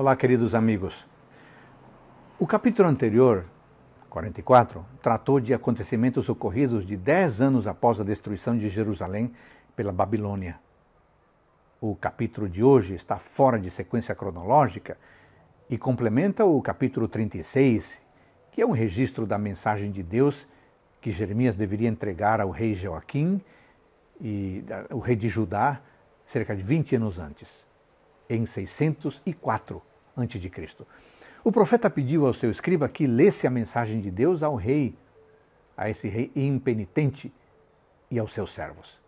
Olá, queridos amigos. O capítulo anterior, 44, tratou de acontecimentos ocorridos de dez anos após a destruição de Jerusalém pela Babilônia. O capítulo de hoje está fora de sequência cronológica e complementa o capítulo 36, que é um registro da mensagem de Deus que Jeremias deveria entregar ao rei Joaquim, e, o rei de Judá, cerca de 20 anos antes, em 604 antes de Cristo. O profeta pediu ao seu escriba que lesse a mensagem de Deus ao rei, a esse rei impenitente e aos seus servos.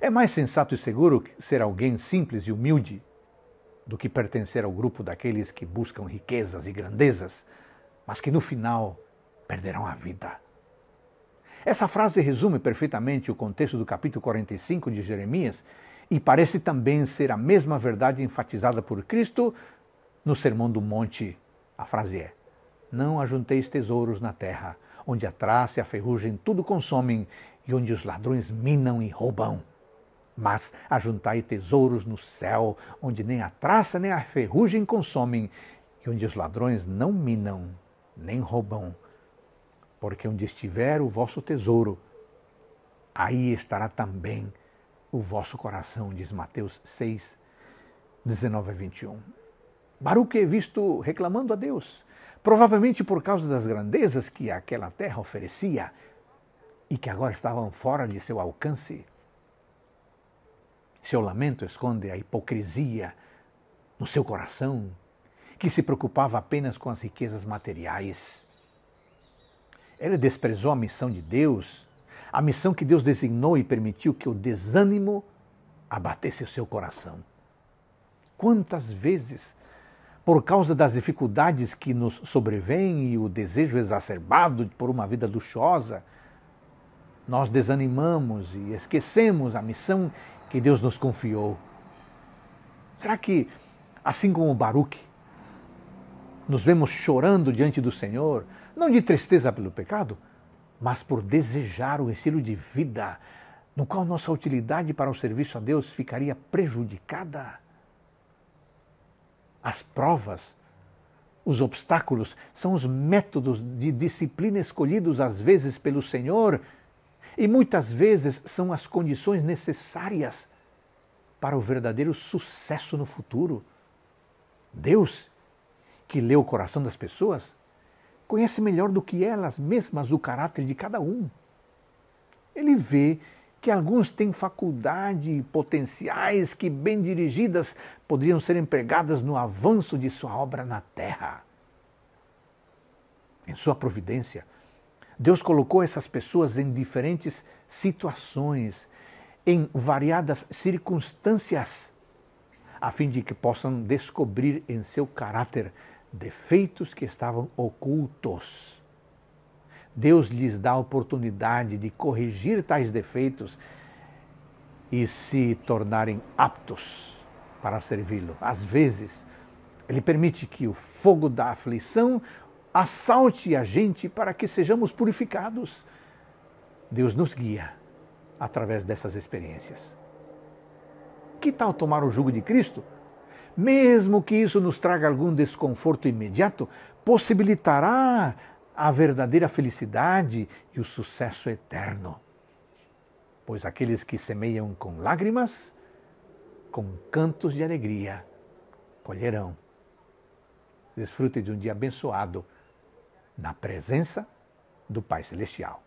É mais sensato e seguro ser alguém simples e humilde do que pertencer ao grupo daqueles que buscam riquezas e grandezas, mas que no final perderão a vida. Essa frase resume perfeitamente o contexto do capítulo 45 de Jeremias e parece também ser a mesma verdade enfatizada por Cristo no Sermão do Monte, a frase é: Não ajunteis tesouros na terra, onde a traça e a ferrugem tudo consomem e onde os ladrões minam e roubam. Mas ajuntai tesouros no céu, onde nem a traça nem a ferrugem consomem e onde os ladrões não minam nem roubam. Porque onde estiver o vosso tesouro, aí estará também o vosso coração, diz Mateus 6, 19 a 21. Baruque é visto reclamando a Deus, provavelmente por causa das grandezas que aquela terra oferecia e que agora estavam fora de seu alcance. Seu lamento esconde a hipocrisia no seu coração, que se preocupava apenas com as riquezas materiais. Ele desprezou a missão de Deus, a missão que Deus designou e permitiu que o desânimo abatesse o seu coração. Quantas vezes por causa das dificuldades que nos sobrevêm e o desejo exacerbado por uma vida luxuosa, nós desanimamos e esquecemos a missão que Deus nos confiou. Será que, assim como Baruque, nos vemos chorando diante do Senhor, não de tristeza pelo pecado, mas por desejar o estilo de vida no qual nossa utilidade para o serviço a Deus ficaria prejudicada? As provas, os obstáculos são os métodos de disciplina escolhidos às vezes pelo Senhor e muitas vezes são as condições necessárias para o verdadeiro sucesso no futuro. Deus, que lê o coração das pessoas, conhece melhor do que elas mesmas o caráter de cada um. Ele vê que alguns têm faculdade potenciais que, bem dirigidas, poderiam ser empregadas no avanço de sua obra na terra. Em sua providência, Deus colocou essas pessoas em diferentes situações, em variadas circunstâncias, a fim de que possam descobrir em seu caráter defeitos que estavam ocultos Deus lhes dá a oportunidade de corrigir tais defeitos e se tornarem aptos para servi-lo. Às vezes, ele permite que o fogo da aflição assalte a gente para que sejamos purificados. Deus nos guia através dessas experiências. Que tal tomar o jugo de Cristo? Mesmo que isso nos traga algum desconforto imediato, possibilitará a verdadeira felicidade e o sucesso eterno. Pois aqueles que semeiam com lágrimas, com cantos de alegria, colherão. Desfrute de um dia abençoado na presença do Pai Celestial.